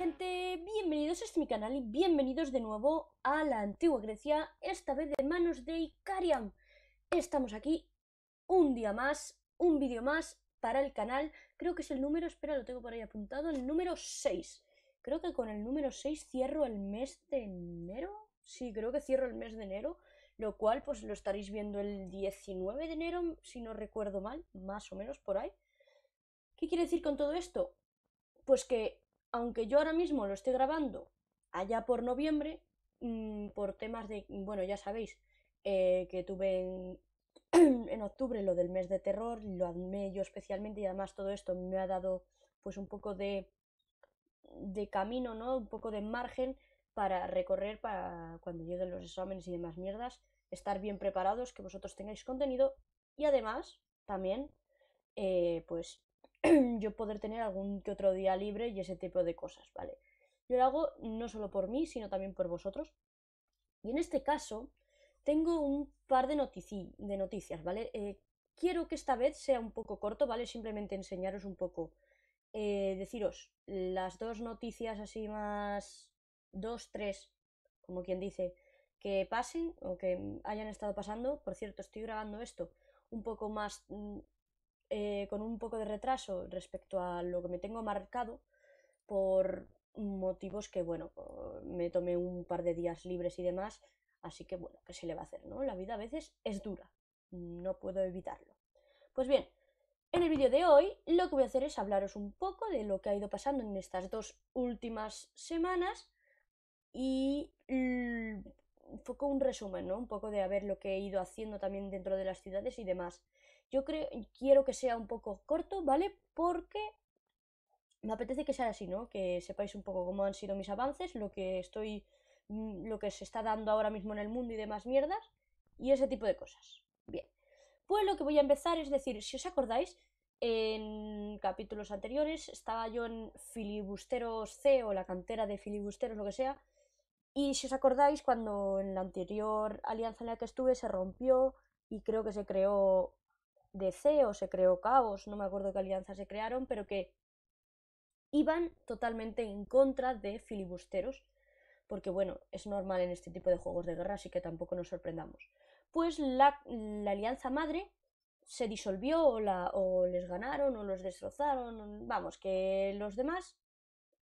gente, bienvenidos a este mi canal y bienvenidos de nuevo a la antigua Grecia, esta vez de manos de Icariam. Estamos aquí un día más, un vídeo más para el canal, creo que es el número, espera, lo tengo por ahí apuntado, el número 6. Creo que con el número 6 cierro el mes de enero, sí, creo que cierro el mes de enero, lo cual pues lo estaréis viendo el 19 de enero, si no recuerdo mal, más o menos por ahí. ¿Qué quiere decir con todo esto? Pues que aunque yo ahora mismo lo estoy grabando allá por noviembre, mm, por temas de, bueno, ya sabéis eh, que tuve en, octubre lo del mes de terror, lo admé yo especialmente y además todo esto me ha dado pues un poco de, de camino, ¿no? Un poco de margen para recorrer para cuando lleguen los exámenes y demás mierdas, estar bien preparados, que vosotros tengáis contenido y además también eh, pues yo poder tener algún que otro día libre y ese tipo de cosas, ¿vale? Yo lo hago no solo por mí, sino también por vosotros. Y en este caso, tengo un par de, de noticias, ¿vale? Eh, quiero que esta vez sea un poco corto, ¿vale? Simplemente enseñaros un poco, eh, deciros las dos noticias así más dos, tres, como quien dice, que pasen o que hayan estado pasando. Por cierto, estoy grabando esto un poco más mm, eh, con un poco de retraso respecto a lo que me tengo marcado por motivos que, bueno, me tomé un par de días libres y demás, así que, bueno, ¿qué se le va a hacer, no? La vida a veces es dura, no puedo evitarlo. Pues bien, en el vídeo de hoy lo que voy a hacer es hablaros un poco de lo que ha ido pasando en estas dos últimas semanas y un poco un resumen, ¿no? Un poco de haber ver lo que he ido haciendo también dentro de las ciudades y demás. Yo creo, quiero que sea un poco corto, ¿vale? Porque me apetece que sea así, ¿no? Que sepáis un poco cómo han sido mis avances, lo que estoy, mm, lo que se está dando ahora mismo en el mundo y demás mierdas, y ese tipo de cosas. Bien, pues lo que voy a empezar es decir, si os acordáis, en capítulos anteriores estaba yo en Filibusteros C o la cantera de Filibusteros, lo que sea, y si os acordáis, cuando en la anterior alianza en la que estuve se rompió y creo que se creó de se creó Caos, no me acuerdo qué alianzas se crearon, pero que iban totalmente en contra de filibusteros, porque bueno, es normal en este tipo de juegos de guerra, así que tampoco nos sorprendamos. Pues la, alianza madre se disolvió o, la, o les ganaron o los destrozaron, vamos, que los demás,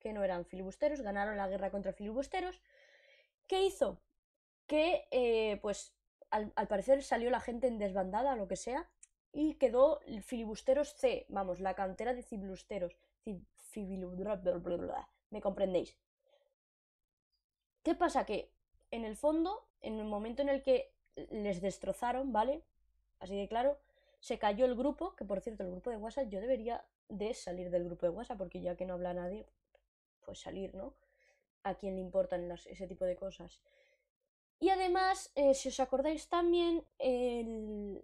que no eran filibusteros, ganaron la guerra contra filibusteros. ¿Qué hizo? Que eh, pues al, al parecer salió la gente en desbandada lo que sea, y quedó filibusteros C, vamos, la cantera de filibusteros. Me comprendéis. ¿Qué pasa? Que en el fondo, en el momento en el que les destrozaron, ¿vale? Así de claro, se cayó el grupo, que por cierto, el grupo de WhatsApp, yo debería de salir del grupo de WhatsApp, porque ya que no habla nadie, pues salir, ¿no? A quién le importan ese tipo de cosas. Y además, eh, si os acordáis también, el,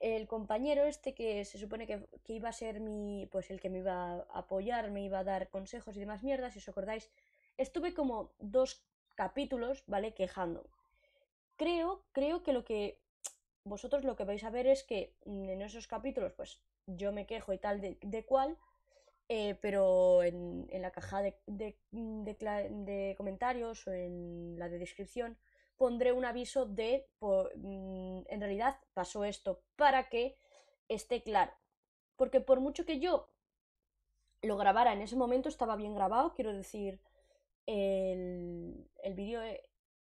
el compañero este que se supone que, iba a ser mi, pues el que me iba a apoyar, me iba a dar consejos y demás mierdas, si os acordáis, estuve como dos capítulos, ¿vale? Quejando. Creo, creo que lo que vosotros lo que vais a ver es que en esos capítulos, pues yo me quejo y tal de, de cuál, eh, pero en, en, la caja de, de, de comentarios o en la de descripción, pondré un aviso de, mm, en realidad pasó esto, para que esté claro. Porque por mucho que yo lo grabara en ese momento, estaba bien grabado, quiero decir, el, vídeo, eh,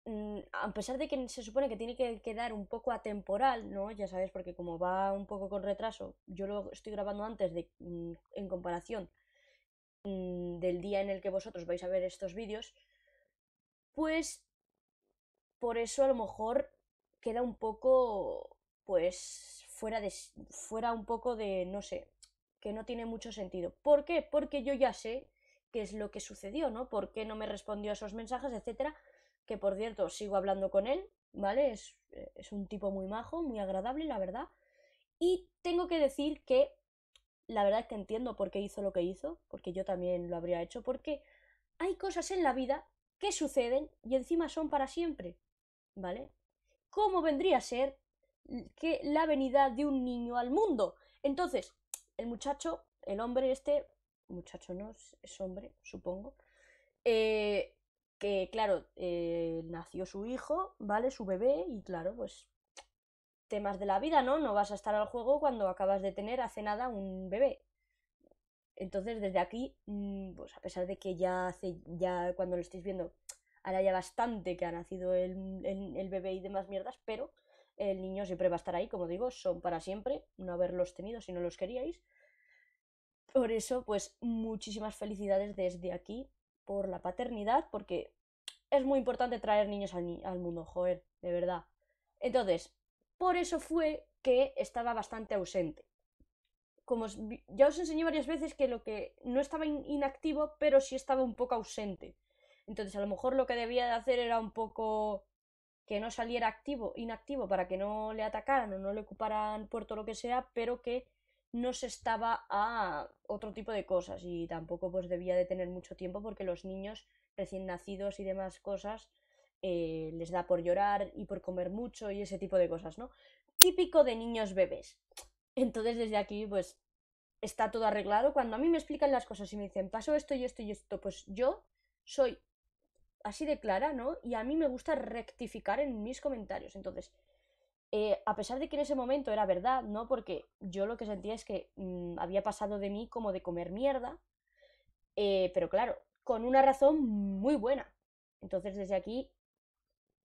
mm, a pesar de que se supone que tiene que quedar un poco atemporal, ¿no? Ya sabéis porque como va un poco con retraso, yo lo estoy grabando antes de, mm, en comparación del día en el que vosotros vais a ver estos vídeos, pues por eso a lo mejor queda un poco, pues, fuera, de, fuera un poco de, no sé, que no tiene mucho sentido. ¿Por qué? Porque yo ya sé qué es lo que sucedió, ¿no? ¿Por qué no me respondió a esos mensajes, etcétera? Que por cierto, sigo hablando con él, ¿vale? Es, eh, es un tipo muy majo, muy agradable, la verdad. Y tengo que decir que la verdad es que entiendo por qué hizo lo que hizo, porque yo también lo habría hecho, porque hay cosas en la vida que suceden y encima son para siempre. ¿vale? ¿Cómo vendría a ser que la venida de un niño al mundo? Entonces, el muchacho, el hombre este, muchacho no, es hombre, supongo, eh, que claro, eh, nació su hijo, ¿vale? Su bebé, y claro, pues temas de la vida, ¿no? No vas a estar al juego cuando acabas de tener hace nada un bebé. Entonces, desde aquí, mm, pues a pesar de que ya hace, ya cuando lo estéis viendo, ahora ya bastante que ha nacido el, bebé y demás mierdas, pero el niño siempre va a estar ahí, como digo, son para siempre, no haberlos tenido si no los queríais. Por eso, pues muchísimas felicidades desde aquí por la paternidad, porque es muy importante traer niños al, mundo, joder, de verdad. Entonces, por eso fue que estaba bastante ausente. Como ya os enseñé varias veces que lo que no estaba inactivo, pero sí estaba un poco ausente. Entonces, a lo mejor lo que debía de hacer era un poco que no saliera activo, inactivo, para que no le atacaran o no le ocuparan puerto o lo que sea, pero que no se estaba a otro tipo de cosas y tampoco pues debía de tener mucho tiempo porque los niños recién nacidos y demás cosas eh, les da por llorar y por comer mucho y ese tipo de cosas, ¿no? Típico de niños bebés. Entonces desde aquí pues está todo arreglado. Cuando a mí me explican las cosas y me dicen paso esto y esto y esto, pues yo soy así de clara, ¿no? Y a mí me gusta rectificar en mis comentarios. Entonces, eh, a pesar de que en ese momento era verdad, ¿no? Porque yo lo que sentía es que mm, había pasado de mí como de comer mierda, eh, pero claro, con una razón muy buena. Entonces, desde aquí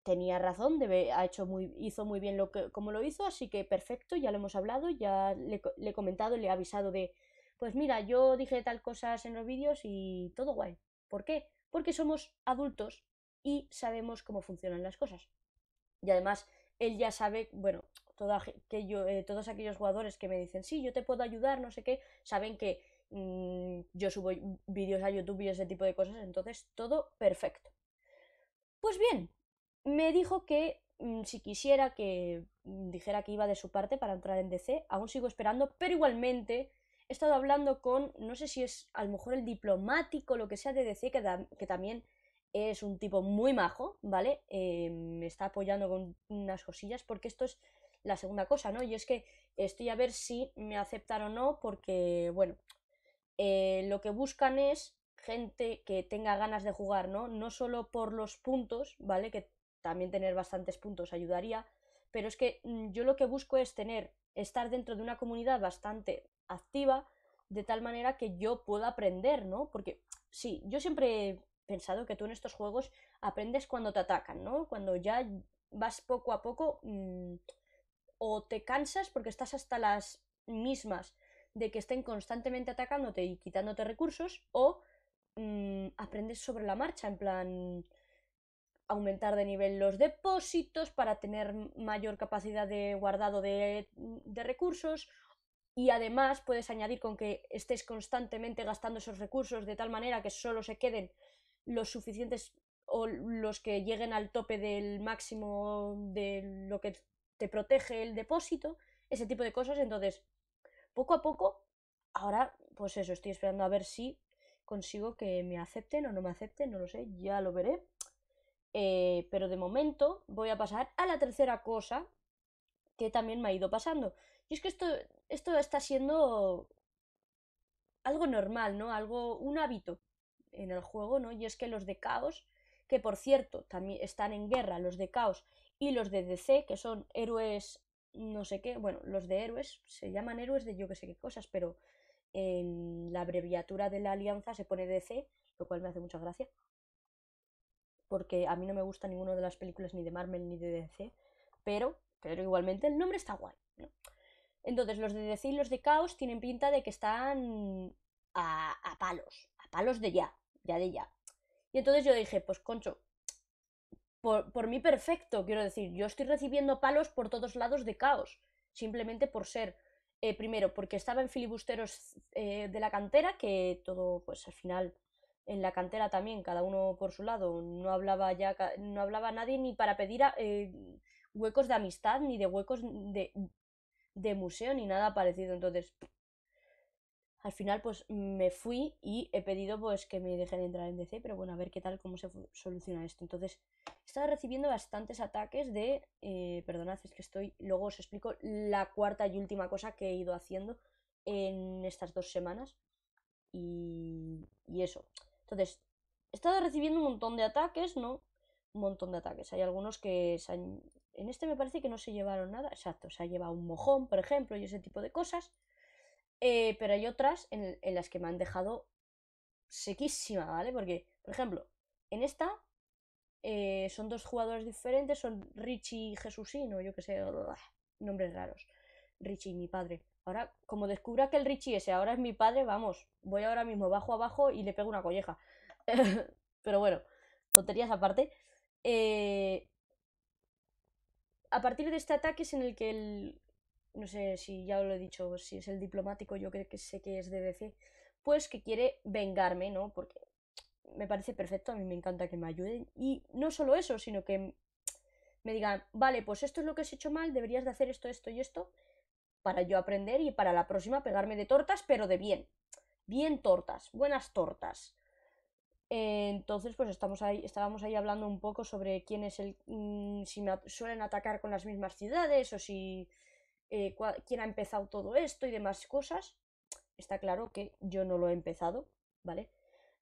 tenía razón, ha hecho muy, hizo muy bien lo que, como lo hizo, así que perfecto, ya lo hemos hablado, ya le, le he comentado, le he avisado de, pues mira, yo dije tal cosas en los vídeos y todo guay. ¿Por qué? porque somos adultos y sabemos cómo funcionan las cosas. Y además, él ya sabe, bueno, eh, todos aquellos jugadores que me dicen, sí, yo te puedo ayudar, no sé qué, saben que mm, yo subo vídeos a YouTube y ese tipo de cosas, entonces todo perfecto. Pues bien, me dijo que mm, si quisiera que mm, dijera que iba de su parte para entrar en DC, aún sigo esperando, pero igualmente he estado hablando con, no sé si es a lo mejor el diplomático, lo que sea de DC, que, también es un tipo muy majo, ¿vale? Em, me está apoyando con unas cosillas porque esto es la segunda cosa, ¿no? Y es que estoy a ver si me aceptan o no porque, bueno, eh, lo que buscan es gente que tenga ganas de jugar, ¿no? No solo por los puntos, ¿vale? Que también tener bastantes puntos ayudaría, pero es que mm, yo lo que busco es tener, estar dentro de una comunidad bastante activa, de tal manera que yo pueda aprender, ¿no? Porque sí, yo siempre he pensado que tú en estos juegos aprendes cuando te atacan, ¿no? Cuando ya vas poco a poco mm, o te cansas porque estás hasta las mismas de que estén constantemente atacándote y quitándote recursos o mm, aprendes sobre la marcha, en plan aumentar de nivel los depósitos para tener mayor capacidad de guardado de, de recursos y además puedes añadir con que estés constantemente gastando esos recursos de tal manera que solo se queden los suficientes o los que lleguen al tope del máximo de lo que te protege el depósito, ese tipo de cosas. Entonces, poco a poco, ahora, pues eso, estoy esperando a ver si consigo que me acepten o no me acepten, no lo sé, ya lo veré. Eh, pero de momento voy a pasar a la tercera cosa que también me ha ido pasando. Y es que esto, esto está siendo algo normal, ¿no? Algo, un hábito en el juego, ¿no? Y es que los de caos, que por cierto, también están en guerra, los de caos y los de DC, que son héroes, no sé qué, bueno, los de héroes, se llaman héroes de yo que sé qué cosas, pero en la abreviatura de la alianza se pone DC, lo cual me hace mucha gracia. Porque a mí no me gusta ninguna de las películas ni de Marvel ni de DC, pero, pero igualmente el nombre está guay, ¿no? Entonces, los de decir los de Caos tienen pinta de que están a, palos, a palos de ya, ya de ya. Y entonces yo dije, pues concho, por, por mí perfecto, quiero decir, yo estoy recibiendo palos por todos lados de Caos, simplemente por ser eh, primero, porque estaba en filibusteros eh, de la cantera, que todo, pues al final, en la cantera también, cada uno por su lado, no hablaba ya, no hablaba nadie ni para pedir eh, huecos de amistad, ni de huecos de, de museo ni nada parecido. Entonces, al final pues me fui y he pedido pues que me dejen entrar en DC, pero bueno, a ver qué tal, cómo se soluciona esto. Entonces, estaba recibiendo bastantes ataques de, eh, perdonad, es que estoy, luego os explico la cuarta y última cosa que he ido haciendo en estas dos semanas y, y eso. Entonces, he estado recibiendo un montón de ataques, ¿no? un montón de ataques. Hay algunos que se han... en este me parece que no se llevaron nada, exacto, se ha llevado un mojón, por ejemplo, y ese tipo de cosas. Eh, pero hay otras en, las que me han dejado sequísima, ¿vale? Porque, por ejemplo, en esta eh, son dos jugadores diferentes, son Richie y Jesusino, yo que sé, nombres raros. Richie, mi padre. Ahora, como descubra que el Richie ese ahora es mi padre, vamos, voy ahora mismo bajo abajo y le pego una colleja. pero bueno, tonterías aparte. Eh, a partir de este ataque es en el que el, no sé si ya lo he dicho, si es el diplomático, yo creo que sé que es de pues que quiere vengarme, ¿no? Porque me parece perfecto, a mí me encanta que me ayuden. Y no solo eso, sino que me digan, vale, pues esto es lo que has hecho mal, deberías de hacer esto, esto y esto, para yo aprender y para la próxima pegarme de tortas, pero de bien. Bien tortas, buenas tortas entonces, pues estamos ahí, estábamos ahí hablando un poco sobre quién es el. Mm, si me suelen atacar con las mismas ciudades o si. Eh, quién ha empezado todo esto y demás cosas. Está claro que yo no lo he empezado, ¿vale?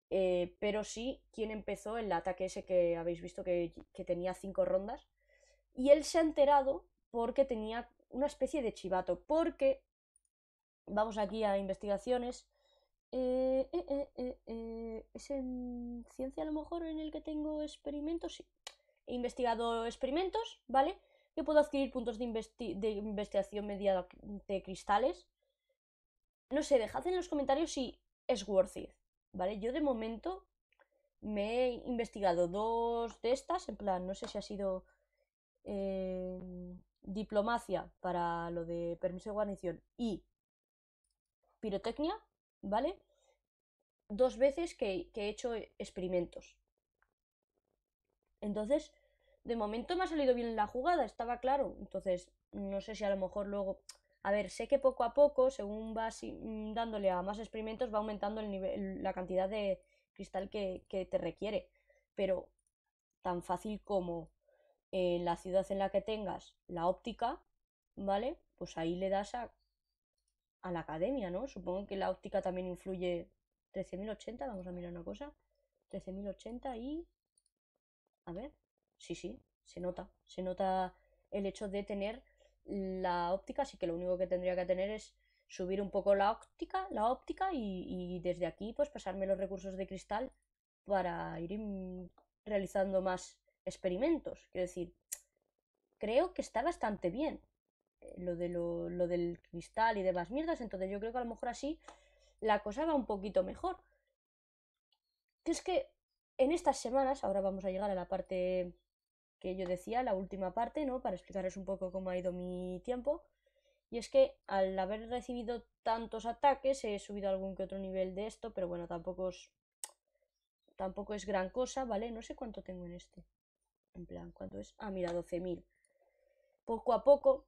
Eh, pero sí quién empezó el ataque ese que habéis visto que, que tenía cinco rondas. Y él se ha enterado porque tenía una especie de chivato. Porque. Vamos aquí a investigaciones eh, eh, eh, es en ciencia a lo mejor en el que tengo experimentos. He investigado experimentos, ¿vale? Yo puedo adquirir puntos de, de investigación mediante cristales. No sé, dejad en los comentarios si es worth it, ¿vale? Yo de momento me he investigado dos de estas, en plan, no sé si ha sido em, diplomacia para lo de permiso de guarnición y pirotecnia ¿vale? Dos veces que, he hecho experimentos. Entonces, de momento me ha salido bien la jugada, estaba claro. Entonces, no sé si a lo mejor luego... A ver, sé que poco a poco, según vas mm, dándole a más experimentos, va aumentando el nivel, la cantidad de cristal que, que te requiere. Pero tan fácil como en la ciudad en la que tengas la óptica, ¿vale? Pues ahí le das a a la academia, ¿no? Supongo que la óptica también influye. 13.080, vamos a mirar una cosa. 13.080 y... A ver, sí, sí, se nota. Se nota el hecho de tener la óptica, así que lo único que tendría que tener es subir un poco la óptica, la óptica y, y desde aquí pues pasarme los recursos de cristal para ir realizando más experimentos. Quiero decir, creo que está bastante bien. Eh, lo, de lo, lo del cristal y demás mierdas, entonces yo creo que a lo mejor así la cosa va un poquito mejor. Que es que en estas semanas, ahora vamos a llegar a la parte que yo decía, la última parte, ¿no? Para explicaros un poco cómo ha ido mi tiempo. Y es que al haber recibido tantos ataques he subido algún que otro nivel de esto, pero bueno, tampoco es, tampoco es gran cosa, ¿vale? No sé cuánto tengo en este. En plan, ¿cuánto es? Ah, mira, 12.000. Poco a poco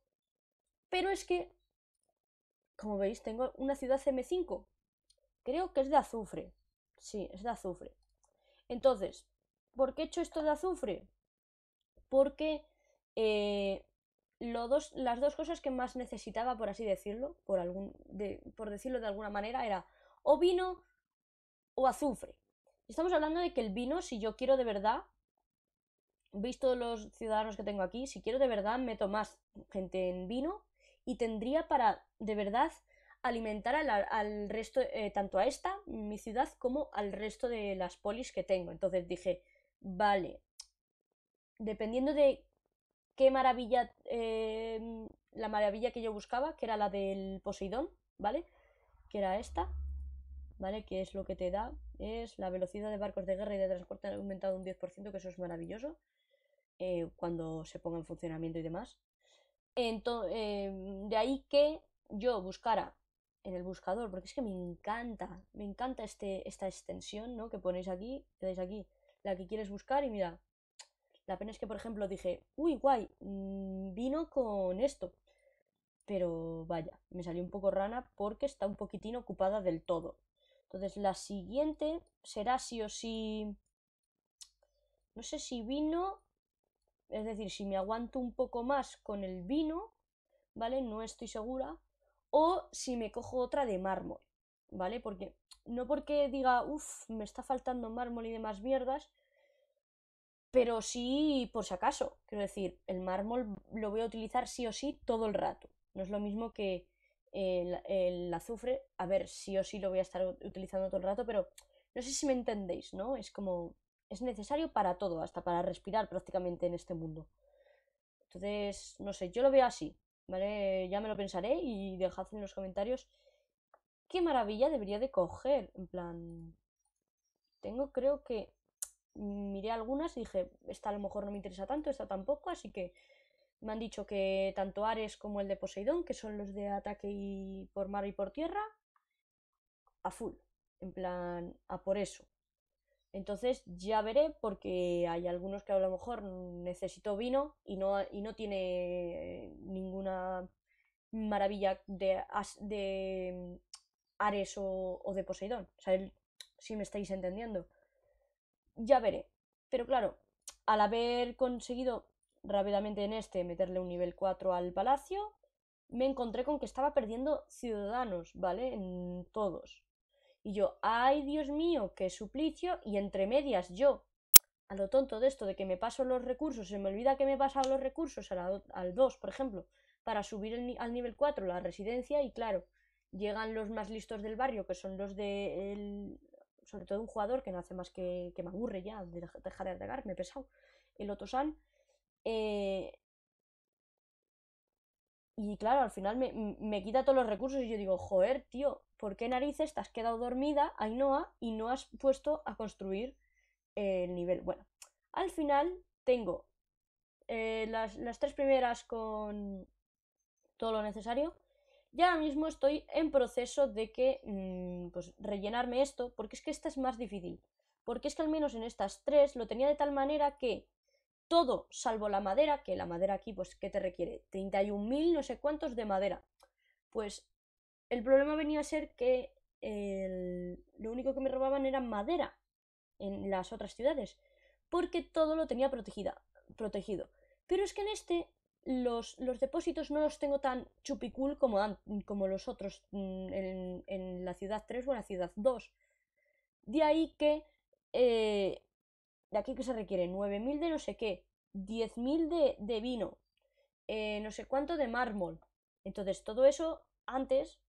pero es que, como veis, tengo una ciudad M5. Creo que es de azufre. Sí, es de azufre. Entonces, ¿por qué he hecho esto de azufre? Porque eh, las dos cosas que más necesitaba, por así decirlo, por, algún, por decirlo de alguna manera, era o vino o azufre. Estamos hablando de que el vino, si yo quiero de verdad, visto los ciudadanos que tengo aquí, si quiero de verdad meto más gente en vino y tendría para, de verdad, alimentar al, resto, eh, tanto a esta, mi ciudad, como al resto de las polis que tengo. Entonces dije, vale, dependiendo de qué maravilla, em, la maravilla que yo buscaba, que era la del Poseidón, ¿vale? Que era esta, ¿vale? Que es lo que te da, es la velocidad de barcos de guerra y de transporte ha aumentado un 10%, que eso es maravilloso, eh, cuando se ponga en funcionamiento y demás. Em, de ahí que yo buscara en el buscador, porque es que me encanta, me encanta este, esta extensión, ¿no? Que ponéis aquí, que aquí, la que quieres buscar y mira, la pena es que, por ejemplo, dije, uy, guay, mm, vino con esto. Pero vaya, me salió un poco rana porque está un poquitín ocupada del todo. Entonces, la siguiente será sí o sí... No sé si vino es decir, si me aguanto un poco más con el vino, ¿vale? No estoy segura. O si me cojo otra de mármol, ¿vale? Porque no porque diga, uff, me está faltando mármol y demás mierdas, pero sí por si acaso. Quiero decir, el mármol lo voy a utilizar sí o sí todo el rato. No es lo mismo que el, el, azufre. A ver, sí o sí lo voy a estar utilizando todo el rato, pero no sé si me entendéis, ¿no? Es como es necesario para todo, hasta para respirar prácticamente en este mundo. Entonces, no sé, yo lo veo así, ¿vale? Ya me lo pensaré y dejad en los comentarios qué maravilla debería de coger. En plan, tengo creo que miré algunas y dije, esta a lo mejor no me interesa tanto, esta tampoco, así que me han dicho que tanto Ares como el de Poseidón, que son los de ataque y por mar y por tierra, a full. En plan, a por eso. Entonces ya veré porque hay algunos que a lo mejor necesito vino y no, y no tiene ninguna maravilla de, de mm, Ares o, de Poseidón. O sea, si me estáis entendiendo. Ya veré. Pero claro, al haber conseguido rápidamente en este meterle un nivel 4 al palacio, me encontré con que estaba perdiendo ciudadanos, ¿vale? En todos. Y yo, ay Dios mío, qué suplicio, y entre medias yo, a lo tonto de esto de que me paso los recursos, se me olvida que me he pasado los recursos al 2, por ejemplo, para subir al nivel 4 la residencia, y claro, llegan los más listos del barrio, que son los de sobre todo un jugador que no hace más que, que me aburre ya, de dejar de he pesado, el Otosan, eh, y claro, al final me, quita todos los recursos y yo digo, joder, tío, ¿por qué narices te has quedado dormida, Ainhoa, y no has puesto a construir el nivel? Bueno, al final tengo eh, las, tres primeras con todo lo necesario. Y ahora mismo estoy en proceso de que, mm, pues, rellenarme esto, porque es que esta es más difícil. Porque es que al menos en estas tres lo tenía de tal manera que todo salvo la madera, que la madera aquí, pues, ¿qué te requiere? 31.000 no sé cuántos de madera. Pues el problema venía a ser que lo único que me robaban era madera en las otras ciudades, porque todo lo tenía protegida, protegido. Pero es que en este los, los depósitos no los tengo tan chupicul como, como los otros mm, en, la ciudad 3 o en la ciudad 2. De ahí que eh, de aquí que se requiere 9.000 de no sé qué, 10.000 de, de vino, eh, no sé cuánto de mármol. Entonces, todo eso antes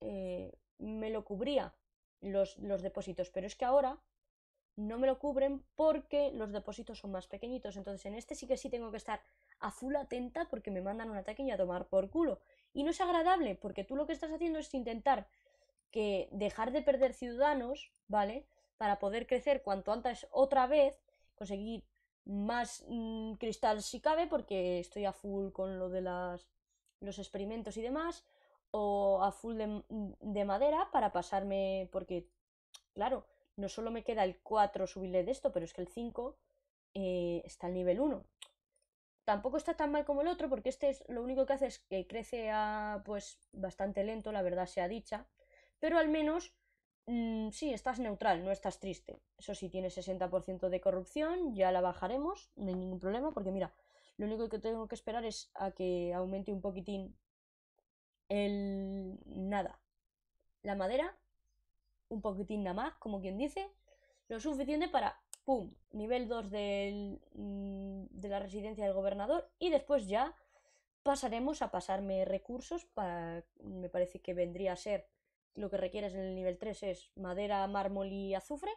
eh, me lo cubría los, los depósitos, pero es que ahora no me lo cubren porque los depósitos son más pequeñitos. Entonces, en este sí que sí tengo que estar a full atenta porque me mandan un ataque y a tomar por culo. Y no es agradable porque tú lo que estás haciendo es intentar que dejar de perder ciudadanos, ¿vale? para poder crecer cuanto antes otra vez, conseguir más mm, cristal si cabe, porque estoy a full con lo de las, los experimentos y demás, o a full de, mm, madera para pasarme, porque, claro, no solo me queda el 4 subirle de esto, pero es que el 5 eh, está al nivel 1. Tampoco está tan mal como el otro, porque este es, lo único que hace es que crece a, pues bastante lento, la verdad sea dicha, pero al menos Mm, sí, estás neutral, no estás triste. Eso sí, tienes 60% de corrupción, ya la bajaremos, no hay ningún problema, porque mira, lo único que tengo que esperar es a que aumente un poquitín el... nada. La madera, un poquitín nada más, como quien dice, lo suficiente para ¡pum! Nivel 2 del, mm, de la residencia del gobernador y después ya pasaremos a pasarme recursos me parece que vendría a ser lo que requieres en el nivel 3 es madera, mármol y azufre.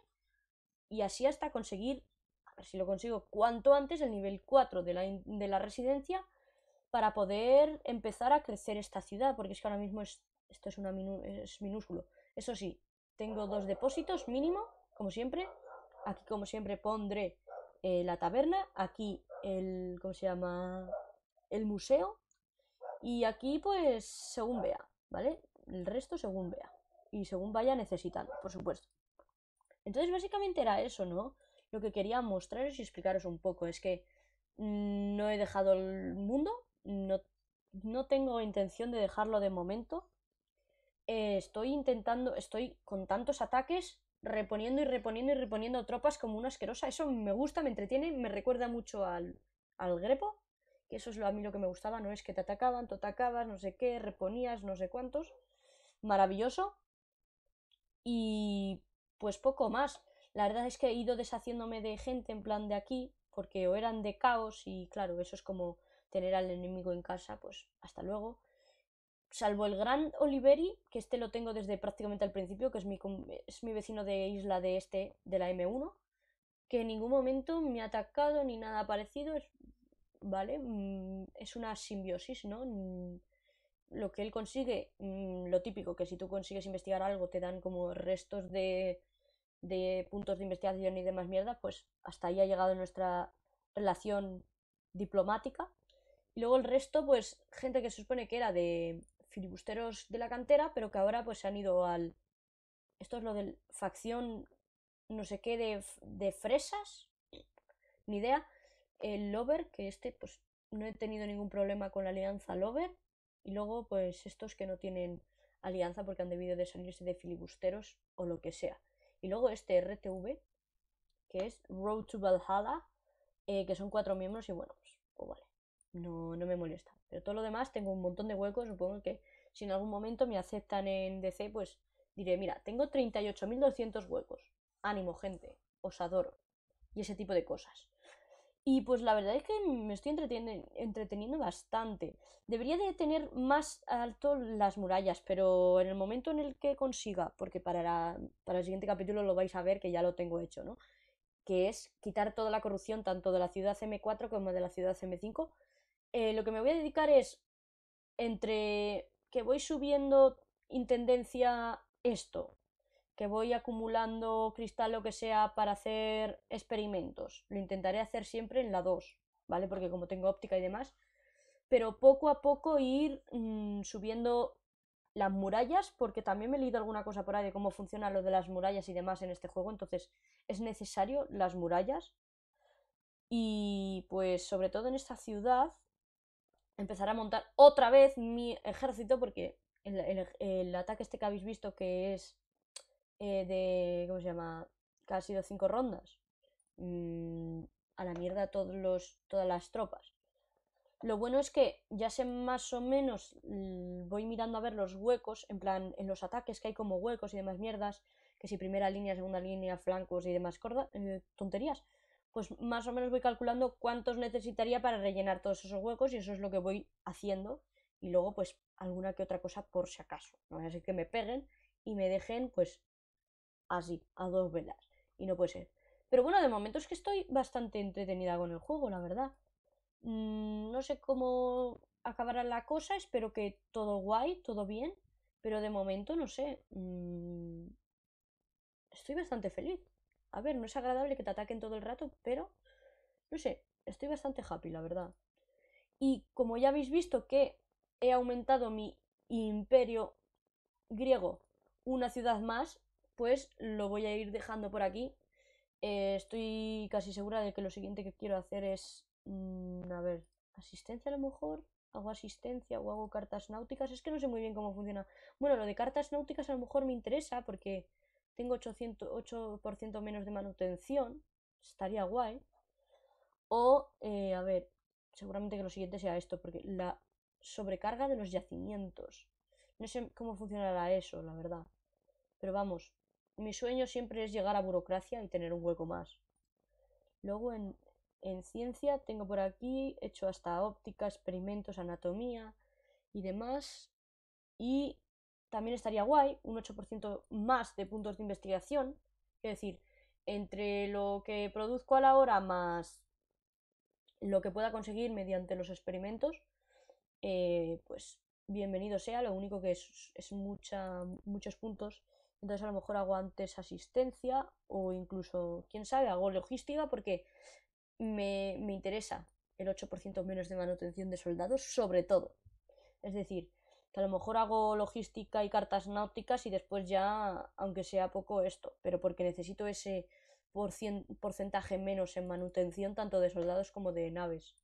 Y así hasta conseguir, a ver si lo consigo cuanto antes, el nivel 4 de la, residencia para poder empezar a crecer esta ciudad, porque es que ahora mismo esto es, una es minúsculo. Eso sí, tengo dos depósitos mínimo, como siempre. Aquí, como siempre, pondré eh, la taberna. Aquí, el, ¿cómo se llama? El museo. Y aquí, pues, según vea, ¿vale? el resto según vea y según vaya necesitando, por supuesto. Entonces básicamente era eso, ¿no? Lo que quería mostraros y explicaros un poco es que mm, no he dejado el mundo, no, no tengo intención de dejarlo de momento. Eh, estoy intentando, estoy con tantos ataques reponiendo y reponiendo y reponiendo tropas como una asquerosa. Eso me gusta, me entretiene, me recuerda mucho al, al grepo, que eso es lo, a mí lo que me gustaba, no es que te atacaban, tú atacabas, no sé qué, reponías, no sé cuántos maravilloso. Y pues poco más. La verdad es que he ido deshaciéndome de gente en plan de aquí, porque o eran de caos y claro, eso es como tener al enemigo en casa, pues hasta luego. Salvo el gran Oliveri, que este lo tengo desde prácticamente al principio, que es mi, es mi vecino de isla de este, de la M1, que en ningún momento me ha atacado ni nada parecido. ¿Vale? Mm, es una simbiosis, ¿no? Mm, lo que él consigue, mm, lo típico, que si tú consigues investigar algo te dan como restos de, de puntos de investigación y demás mierda, pues hasta ahí ha llegado nuestra relación diplomática. Y luego el resto, pues gente que se supone que era de filibusteros de la cantera, pero que ahora pues se han ido al... Esto es lo de facción no sé qué de, de fresas, ni idea. El Lover, que este pues no he tenido ningún problema con la alianza Lover. Y luego, pues estos que no tienen alianza porque han debido de salirse de filibusteros o lo que sea. Y luego este RTV, que es Road to Valhalla, eh, que son cuatro miembros y bueno, pues, pues, vale, no, no, me molesta. Pero todo lo demás tengo un montón de huecos, supongo que si en algún momento me aceptan en DC, pues diré, mira, tengo 38.200 huecos. Ánimo, gente, os adoro. Y ese tipo de cosas. Y pues la verdad es que me estoy entreteniendo, bastante. Debería de tener más alto las murallas, pero en el momento en el que consiga, porque para, para el siguiente capítulo lo vais a ver que ya lo tengo hecho, ¿no? Que es quitar toda la corrupción tanto de la ciudad M4 como de la ciudad M5. Eh, lo que me voy a dedicar es entre que voy subiendo intendencia esto, que voy acumulando cristal lo que sea para hacer experimentos. Lo intentaré hacer siempre en la 2, ¿vale? Porque como tengo óptica y demás. Pero poco a poco ir mm, subiendo las murallas, porque también me he leído alguna cosa por ahí de cómo funciona lo de las murallas y demás en este juego. Entonces, es necesario las murallas. Y pues, sobre todo en esta ciudad, empezar a montar otra vez mi ejército, porque el ataque este que habéis visto, que es eh, de, ¿cómo se llama? Casi dos cinco rondas. Mm, a la mierda todos los, todas las tropas. Lo bueno es que ya sé más o menos, voy mirando a ver los huecos, en plan, en los ataques que hay como huecos y demás mierdas, que si primera línea, segunda línea, flancos y demás corda, eh, tonterías, pues más o menos voy calculando cuántos necesitaría para rellenar todos esos huecos y eso es lo que voy haciendo y luego pues alguna que otra cosa por si acaso, no así que me peguen y me dejen pues así, a dos velas. Y no puede ser. Pero bueno, de momento es que estoy bastante entretenida con el juego, la verdad. Mm, no sé cómo acabará la cosa, espero que todo guay, todo bien. Pero de momento, no sé. Mm, estoy bastante feliz. A ver, no es agradable que te ataquen todo el rato, pero no sé, estoy bastante happy, la verdad. Y como ya habéis visto que he aumentado mi imperio griego una ciudad más, pues lo voy a ir dejando por aquí. Eh, estoy casi segura de que lo siguiente que quiero hacer es, mm, a ver, asistencia a lo mejor. Hago asistencia o hago cartas náuticas. Es que no sé muy bien cómo funciona. Bueno, lo de cartas náuticas a lo mejor me interesa porque tengo 8% menos de manutención. Estaría guay. O, eh, a ver, seguramente que lo siguiente sea esto, porque la sobrecarga de los yacimientos. No sé cómo funcionará eso, la verdad. Pero vamos, mi sueño siempre es llegar a burocracia y tener un hueco más. Luego en, ciencia tengo por aquí hecho hasta óptica, experimentos, anatomía y demás. Y también estaría guay un 8% más de puntos de investigación. Es decir, entre lo que produzco a la hora más lo que pueda conseguir mediante los experimentos, eh, pues bienvenido sea. Lo único que es, muchos puntos entonces a lo mejor hago antes asistencia o incluso, quién sabe, hago logística porque me, me interesa el 8% menos de manutención de soldados sobre todo. Es decir, que a lo mejor hago logística y cartas náuticas y después ya, aunque sea poco esto, pero porque necesito ese porcentaje menos en manutención tanto de soldados como de naves.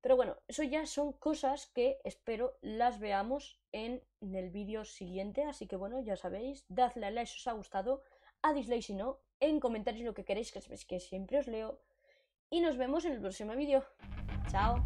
Pero bueno, eso ya son cosas que espero las veamos en el vídeo siguiente. Así que bueno, ya sabéis, dadle a like si os ha gustado, a dislike si no, en comentarios lo que queréis, que sabéis que siempre os leo. Y nos vemos en el próximo vídeo. Chao.